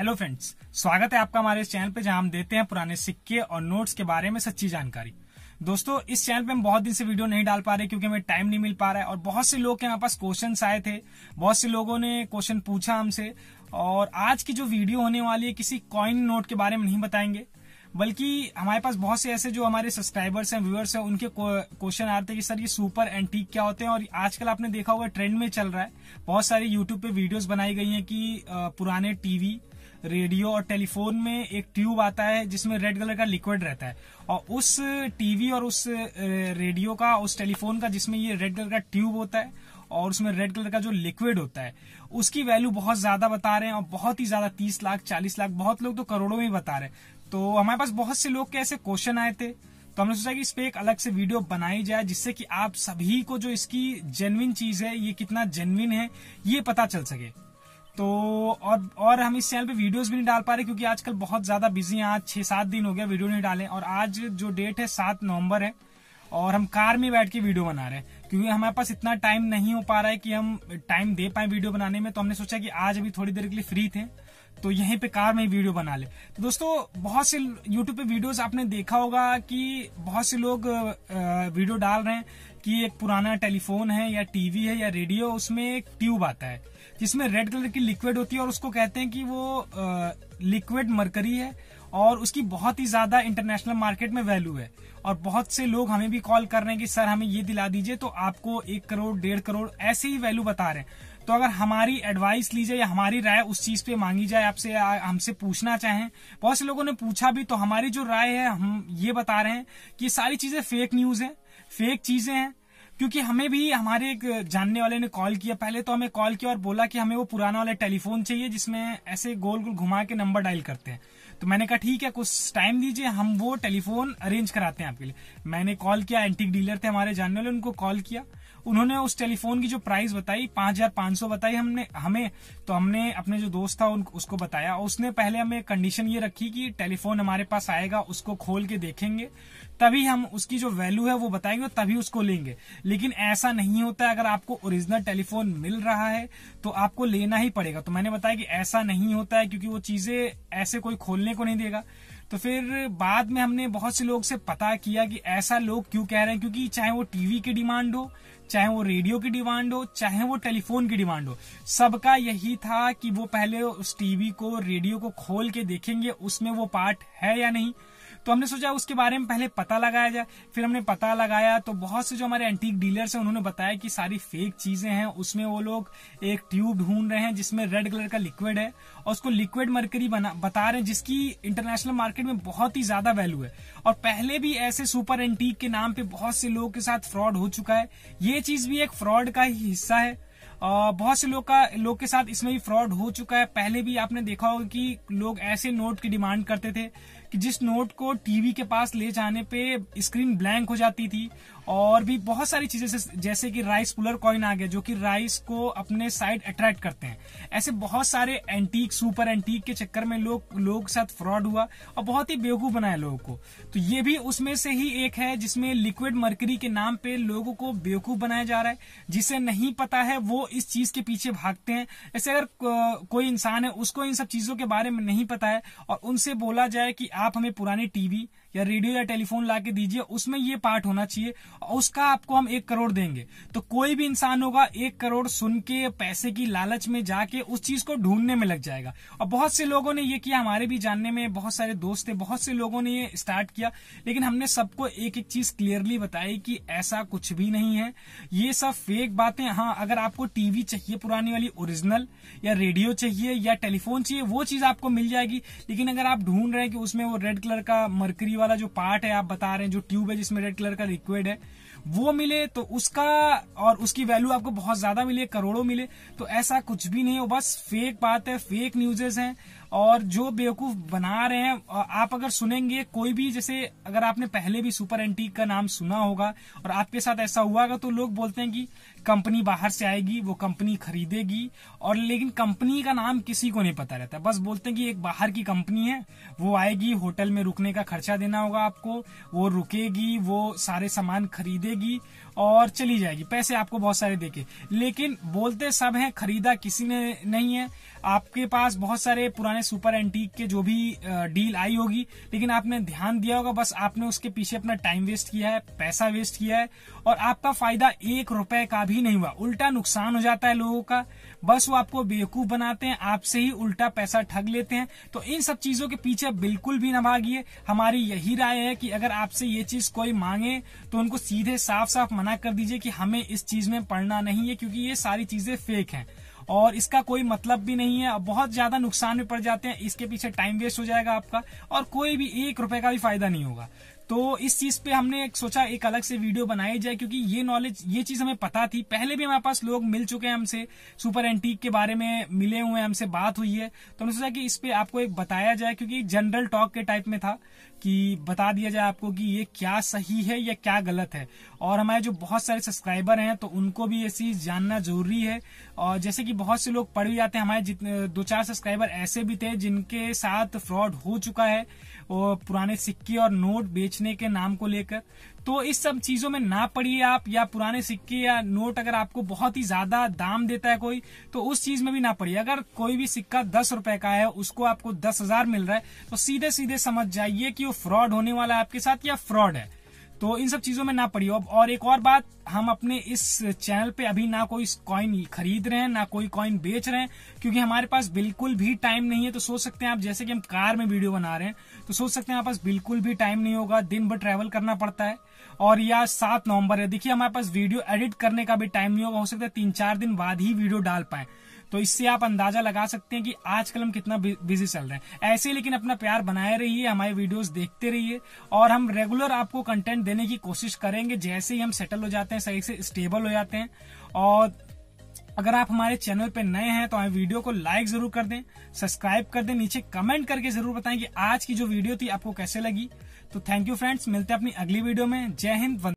hello friends स्वागत है आपका हमारे इस चैनल पे जहां हम देते हैं पुराने सिक्के और नोट्स के बारे में सच्ची जानकारी दोस्तों इस चैनल पे हम बहुत दिन से वीडियो नहीं डाल पा रहे क्योंकि हमें टाइम नहीं मिल पा रहा है और बहुत से लोग के हमारे पास क्वेश्चन आए थे बहुत से लोगों ने क्वेश्चन पूछा हमसे और आज की जो वीडियो होने वाली है किसी कॉइन नोट के बारे में नहीं बताएंगे बल्कि हमारे पास बहुत से ऐसे जो हमारे सब्सक्राइबर्स हैं व्यूअर्स हैं उनके क्वेश्चन आते हैं कि सर ये सुपर एंटीक क्या होते हैं और आजकल आपने देखा होगा ट्रेंड में चल रहा है बहुत सारी यूट्यूब पे वीडियोस बनाई गई हैं कि पुराने टीवी रेडियो और टेलीफोन में एक ट्यूब आता है जिसमें रेड कलर का लिक्विड रहता है और उस टीवी और उस रेडियो का उस टेलीफोन का जिसमें ये रेड कलर का ट्यूब होता है और उसमें रेड कलर का जो लिक्विड होता है उसकी वैल्यू बहुत ज्यादा बता रहे हैं और बहुत ही ज्यादा तीस लाख चालीस लाख बहुत लोग तो करोड़ों में बता रहे हैं तो हमारे पास बहुत से लोग के ऐसे क्वेश्चन आए थे तो हमने सोचा कि इस पे एक अलग से वीडियो बनाई जाए जिससे कि आप सभी को जो इसकी जेनविन चीज है ये कितना जेनविन है ये पता चल सके तो और और हम इस चैनल पे वीडियोस भी नहीं डाल पा रहे क्योंकि आजकल बहुत ज्यादा बिजी हैं आज छह सात दिन हो गया वीडियो नहीं डाले और आज जो डेट है सात नवंबर है और हम कार में बैठ के वीडियो बना रहे हैं क्योंकि हमारे पास इतना टाइम नहीं हो पा रहा है कि हम टाइम दे पाए वीडियो बनाने में तो हमने सोचा कि आज अभी थोड़ी देर के लिए फ्री थे तो यहीं पे कार में वीडियो बना ले तो दोस्तों बहुत से यूट्यूब पे वीडियोस आपने देखा होगा कि बहुत से लोग वीडियो डाल रहे हैं कि एक पुराना टेलीफोन है या टीवी है या रेडियो उसमें एक ट्यूब आता है जिसमें रेड कलर की लिक्विड होती है और उसको कहते हैं कि वो लिक्विड मरकरी है और उसकी बहुत ही ज्यादा इंटरनेशनल मार्केट में वैल्यू है और बहुत से लोग हमें भी कॉल कर रहे हैं कि सर हमें ये दिला दीजिए तो आपको एक करोड़ डेढ़ करोड़ ऐसे ही वैल्यू बता रहे हैं तो अगर हमारी एडवाइस ली जाए या हमारी राय उस चीज पे मांगी जाए आपसे हमसे पूछना चाहें बहुत से लोगों ने पूछा भी तो हमारी जो राय है हम ये बता रहे हैं कि सारी चीजें फेक न्यूज है फेक चीजें हैं क्योंकि हमें भी हमारे एक जानने वाले ने कॉल किया पहले तो हमें कॉल किया और बोला कि हमें वो पुराना वाला टेलीफोन चाहिए जिसमें ऐसे गोल गोल घुमा के नंबर डायल करते हैं तो मैंने कहा ठीक है कुछ टाइम दीजिए हम वो टेलीफोन अरेंज कराते हैं आपके लिए मैंने कॉल किया एंटीक डीलर थे हमारे जानने वाले उनको कॉल किया उन्होंने उस टेलीफोन की जो प्राइस बताई पांच हजार पांच सौ बताई हमने हमें तो हमने अपने जो दोस्त था उन, उसको बताया उसने पहले हमें कंडीशन ये रखी कि टेलीफोन हमारे पास आएगा उसको खोल के देखेंगे तभी हम उसकी जो वैल्यू है वो बताएंगे और तभी उसको लेंगे लेकिन ऐसा नहीं होता है अगर आपको ओरिजिनल टेलीफोन मिल रहा है तो आपको लेना ही पड़ेगा तो मैंने बताया कि ऐसा नहीं होता है क्योंकि वो चीजें ऐसे कोई खोलने को नहीं देगा तो फिर बाद में हमने बहुत से लोग से पता किया कि ऐसा लोग क्यों कह रहे हैं क्योंकि चाहे वो टीवी की डिमांड हो चाहे वो रेडियो की डिमांड हो चाहे वो टेलीफोन की डिमांड हो सबका यही था कि वो पहले उस टीवी को रेडियो को खोल के देखेंगे उसमें वो पार्ट है या नहीं तो हमने सोचा उसके बारे में पहले पता लगाया जाए फिर हमने पता लगाया तो बहुत से जो हमारे एंटीक डीलर्स हैं उन्होंने बताया कि सारी फेक चीजें हैं उसमें वो लोग एक ट्यूब ढूंढ रहे हैं जिसमें रेड कलर का लिक्विड है और उसको लिक्विड मरकरी बता रहे हैं जिसकी इंटरनेशनल मार्केट में बहुत ही ज्यादा वैल्यू है और पहले भी ऐसे सुपर एंटीक के नाम पे बहुत से लोगों के साथ फ्रॉड हो चुका है ये चीज भी एक फ्रॉड का ही हिस्सा है बहुत से लोग का लोग के साथ इसमें भी फ्रॉड हो चुका है पहले भी आपने देखा होगा कि लोग ऐसे नोट की डिमांड करते थे कि जिस नोट को टीवी के पास ले जाने पे स्क्रीन ब्लैंक हो जाती थी और भी बहुत सारी चीजें जैसे कि राइस पुलर कॉइन आ गया जो कि राइस को अपने साइड अट्रैक्ट करते हैं ऐसे बहुत सारे एंटीक सुपर एंटीक के चक्कर में लोग लोग साथ फ्रॉड हुआ और बहुत ही बेवकूफ बनाया लोगों को तो ये भी उसमें से ही एक है जिसमें लिक्विड मर्करी के नाम पे लोगों को बेवकूफ बनाया जा रहा है जिसे नहीं पता है वो इस चीज के पीछे भागते हैं ऐसे अगर कोई इंसान है उसको इन सब चीजों के बारे में नहीं पता है और उनसे बोला जाए कि आप हमें पुराने टीवी या रेडियो या टेलीफोन ला के दीजिए उसमें ये पार्ट होना चाहिए और उसका आपको हम एक करोड़ देंगे तो कोई भी इंसान होगा एक करोड़ सुन के पैसे की लालच में जाके उस चीज को ढूंढने में लग जाएगा और बहुत से लोगों ने ये किया हमारे भी जानने में बहुत सारे दोस्त थे बहुत से लोगों ने ये स्टार्ट किया लेकिन हमने सबको एक एक चीज क्लियरली बताई कि ऐसा कुछ भी नहीं है ये सब फेक बातें हाँ अगर आपको टीवी चाहिए पुरानी वाली ओरिजिनल या रेडियो चाहिए या टेलीफोन चाहिए वो चीज आपको मिल जाएगी लेकिन अगर आप ढूंढ रहे हैं कि उसमें वो रेड कलर का मरकरी वाला जो पार्ट है आप बता रहे हैं जो ट्यूब है जिसमें रेड कलर का लिक्विड है वो मिले तो उसका और उसकी वैल्यू आपको बहुत ज्यादा मिले करोड़ों मिले तो ऐसा कुछ भी नहीं हो बस फेक बात है फेक न्यूजेस हैं और जो बेवकूफ बना रहे हैं आप अगर सुनेंगे कोई भी जैसे अगर आपने पहले भी सुपर एंटीक का नाम सुना होगा और आपके साथ ऐसा हुआ होगा तो लोग बोलते हैं कि कंपनी बाहर से आएगी वो कंपनी खरीदेगी और लेकिन कंपनी का नाम किसी को नहीं पता रहता बस बोलते हैं कि एक बाहर की कंपनी है वो आएगी होटल में रुकने का खर्चा देना होगा आपको वो रुकेगी वो सारे सामान खरीदेगी जाएगी और चली जाएगी पैसे आपको बहुत सारे देके लेकिन बोलते सब हैं खरीदा किसी ने नहीं है आपके पास बहुत सारे पुराने सुपर एंटीक के जो भी डील आई होगी लेकिन आपने ध्यान दिया होगा बस आपने उसके पीछे अपना टाइम वेस्ट किया है पैसा वेस्ट किया है और आपका फायदा एक रुपए का भी नहीं हुआ उल्टा नुकसान हो जाता है लोगों का बस वो आपको बेवकूफ बनाते हैं आपसे ही उल्टा पैसा ठग लेते हैं तो इन सब चीजों के पीछे बिल्कुल भी ना भागिए हमारी यही राय है कि अगर आपसे ये चीज कोई मांगे तो उनको सीधे साफ साफ मना मना कर दीजिए कि हमें इस चीज में पढ़ना नहीं है क्योंकि ये सारी चीजें फेक हैं और इसका कोई मतलब भी नहीं है बहुत ज्यादा नुकसान भी पड़ जाते हैं इसके पीछे टाइम वेस्ट हो जाएगा आपका और कोई भी एक रुपए का भी फायदा नहीं होगा तो इस चीज पे हमने एक सोचा एक अलग से वीडियो बनाई जाए क्योंकि ये नॉलेज ये चीज हमें पता थी पहले भी हमारे पास लोग मिल चुके हैं हमसे सुपर एंटीक के बारे में मिले हुए हैं हमसे बात हुई है तो हमने सोचा कि इस पे आपको एक बताया जाए क्योंकि जनरल टॉक के टाइप में था कि बता दिया जाए आपको कि ये क्या सही है या क्या गलत है और हमारे जो बहुत सारे सब्सक्राइबर हैं तो उनको भी ये चीज जानना जरूरी है और जैसे कि बहुत से लोग पढ़ भी जाते हैं हमारे जितने दो चार सब्सक्राइबर ऐसे भी थे जिनके साथ फ्रॉड हो चुका है और पुराने सिक्के और नोट बेच बेचने के नाम को लेकर तो इस सब चीजों में ना पड़िए आप या पुराने सिक्के या नोट अगर आपको बहुत ही ज्यादा दाम देता है कोई तो उस चीज में भी ना पड़िए अगर कोई भी सिक्का दस रुपए का है उसको आपको दस हजार मिल रहा है तो सीधे सीधे समझ जाइए कि वो फ्रॉड होने वाला है आपके साथ या फ्रॉड है तो इन सब चीजों में ना अब और एक और बात हम अपने इस चैनल पे अभी ना कोई कॉइन खरीद रहे हैं ना कोई कॉइन बेच रहे हैं क्योंकि हमारे पास बिल्कुल भी टाइम नहीं है तो सोच सकते हैं आप जैसे कि हम कार में वीडियो बना रहे हैं तो सोच सकते हैं हमारे पास बिल्कुल भी टाइम नहीं होगा दिन भर ट्रेवल करना पड़ता है और या सात नवम्बर है देखिए हमारे पास वीडियो एडिट करने का भी टाइम नहीं होगा हो सकता है तीन चार दिन बाद ही वीडियो डाल पाए तो इससे आप अंदाजा लगा सकते हैं कि आजकल हम कितना बिजी चल रहे हैं ऐसे लेकिन अपना प्यार बनाए रहिए हमारे वीडियोस देखते रहिए और हम रेगुलर आपको कंटेंट देने की कोशिश करेंगे जैसे ही हम सेटल हो जाते हैं सही से स्टेबल हो जाते हैं और अगर आप हमारे चैनल पर नए हैं तो हमें वीडियो को लाइक जरूर कर दें सब्सक्राइब कर दें नीचे कमेंट करके जरूर बताएं कि आज की जो वीडियो थी आपको कैसे लगी तो थैंक यू फ्रेंड्स मिलते हैं अपनी अगली वीडियो में जय हिंद